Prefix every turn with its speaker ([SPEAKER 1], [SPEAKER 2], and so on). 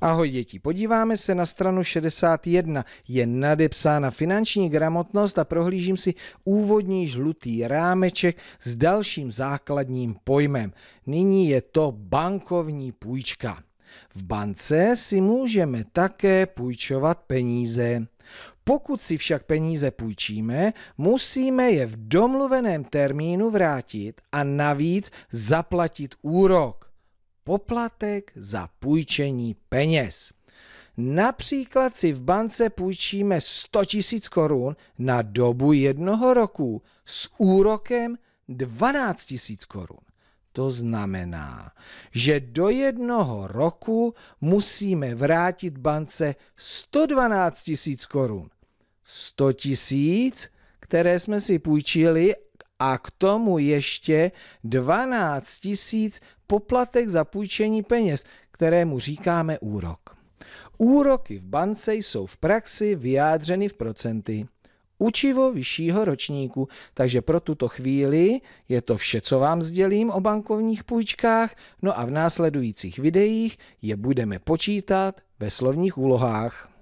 [SPEAKER 1] Ahoj děti, podíváme se na stranu 61. Je nadepsána finanční gramotnost a prohlížím si úvodní žlutý rámeček s dalším základním pojmem. Nyní je to bankovní půjčka. V bance si můžeme také půjčovat peníze. Pokud si však peníze půjčíme, musíme je v domluveném termínu vrátit a navíc zaplatit úrok poplatek za půjčení peněz. Například si v bance půjčíme 100 000 korun na dobu jednoho roku s úrokem 12 000 korun. To znamená, že do jednoho roku musíme vrátit bance 112 000 korun. 100 000, které jsme si půjčili a k tomu ještě 12 tisíc poplatek za půjčení peněz, kterému říkáme úrok. Úroky v bance jsou v praxi vyjádřeny v procenty. Učivo vyššího ročníku, takže pro tuto chvíli je to vše, co vám sdělím o bankovních půjčkách, no a v následujících videích je budeme počítat ve slovních úlohách.